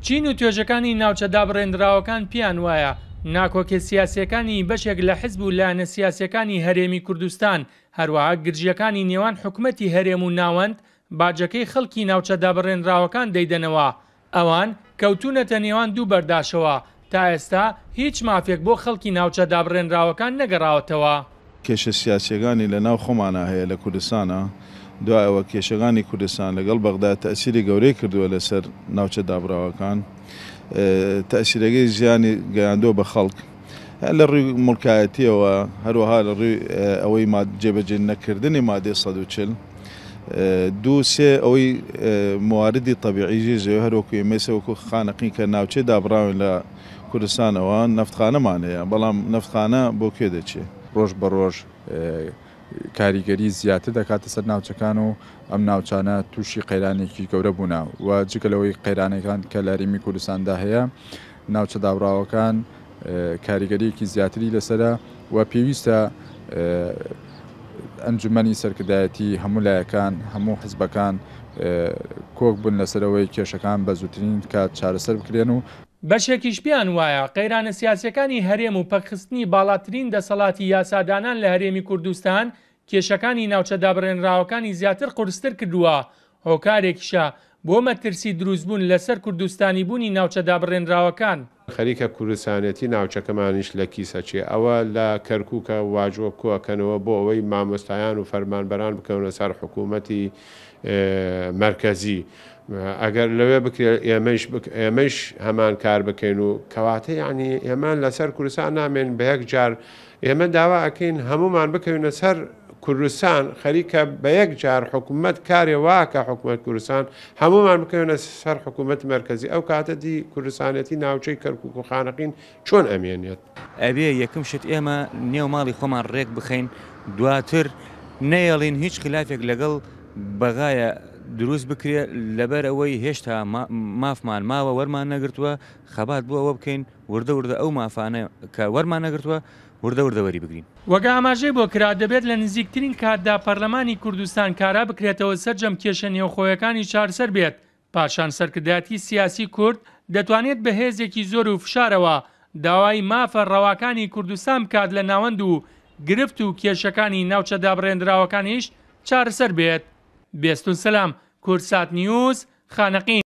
چین و توێژەکانی ناوچە دابڕێنراوەکان پیان وایە ناکۆکێ سیاسەکانی بەشێک لە حزب و لاەنە سیاسەکانی هەرێمی کوردستان هەروەها گرژیەکانی نێوان حکوومەتتی هەرێم و ناوەند باجەکەی خەڵکی ناوچە دابڕێنراوەکان دەیدەنەوە ئەوان کەوتونەتە نێوان دوو بەرداشەوە تا ئێستا هیچ مافێک بۆ خەڵکی ناوچە دابڕێنراوەکان نەگەڕاوەتەوە کێشە سیاسەکانی لە ناو خۆمانە هەیە لە کوردستانە دوایەوە کێشەکانی کوردستان لەگەڵ بەغدا تەسیری گەورەی کردووە لەسەر ناوچە دابراوەکان تەسیرەکەی زیانی گەیاندۆ بە خەڵک لە ڕووی مڵکایەتیەوە هەروەها لە ڕووی ئەوەی جێبەجێ نەکردنی مادێ سەدوچل دوو سێ ئەوەی مواردی طبیعیژی زێ هەروکوی مێسەوەکو خانەقین کە ناوچێ دابراون لە کوردستانەوە نفتخانەمان هەیە بەڵام نفتخانە بۆ کێ دەچێت ڕۆژ بە ڕۆژ کاریگەری زیاتر دەکاتە سەر ناوچەکان و ئەم ناوچانە تووشی قەیرانێکی گەورە بوونا و جگەلەوەی قەیرانەکان کە لاریمی کوردستاندا هەیە ناوچە دابراوەکان کاریگەریەکی زیاتری لەسرە و پێویستە ئەنجومی سەرکردایەتی هەموو لایەکان هەموو حزبەکان کۆک بوون لەسەرەوەی کێشەکان بە زووترین کات چارەسەر بکرێن و بەشێکیش پێیان وایە قەیرانە سیاسەکانی هەرێم و پەخستنی باڵاترین دەسەڵاتی یاسادانان لە هەرێمی کوردستان کێشەکانی ناوچە دابڕێنراوەکانی زیاتر قورستر کردووە هۆکارێکیشە بۆ مەترسی دروستبوون لەسەر کوردستانی بوونی ناوچە دابڕێنراوەکان خەریکە کوردستانەتی ناوچەکەمانیش لە کیسەچێ ئەوە لە کەرکووکە واژۆ کوەکەنەوە بۆ ئەوەی مامۆستایان و فەرمانبەران بکەونە سەر حکوومەتی مرکزی. ئەگەر لەوێ ئێمەش هەمان کار بکەین و کەواتە ینی ئێمان لەسەر کوردستان نامێن بە یەک جار ئێمە داوا ئەکەین هەمومان بکەونە سەر کوردستان خەریکە بە یەک جار حکوومەت کارێ واکە حکوومەت کوردستان هەمومان بکەونە سەر حکوومەت مرکزی ئەو کاتەدی کوردستانەتی ناوچەی کەرکک و خانەقین چۆن ئەمێنێت ئەبێ یەکم شت ئێمە نێو ماڵی خۆمان ڕێک بخەین دواتر نەیەڵین هیچ خلافێک لەگەڵ بەغایە دروست بکرێت لەبەر ئەوەی هێشتا مافمان ماوە وەرمان نەگرتووە خەبات بوو ئەوە بکەین وردە وردە ئەو مافانە کە وەرمان نەگرتووە وردە وردەوەری بگرین وەگە ئاماژەی بۆ کرا دەبێت لە نزیکترین کاتدا پەرلەمانی کوردستان کارا بکرێتەوە سەررجەم کێشە نێوخۆیەکانی چارسەر بێت پاشان سەرکردایەتی سیاسی کورد دەتوانێت بە هێزێکی زۆر و فشارەوە داوای مافە ڕەواکانی کوردستان بکات لە ناوەند و گرفت و کێشەکانی ناوچە دابڕێنراوەکانیش چارەسەر بێت بیستون سلام کورسات نیوز خانقین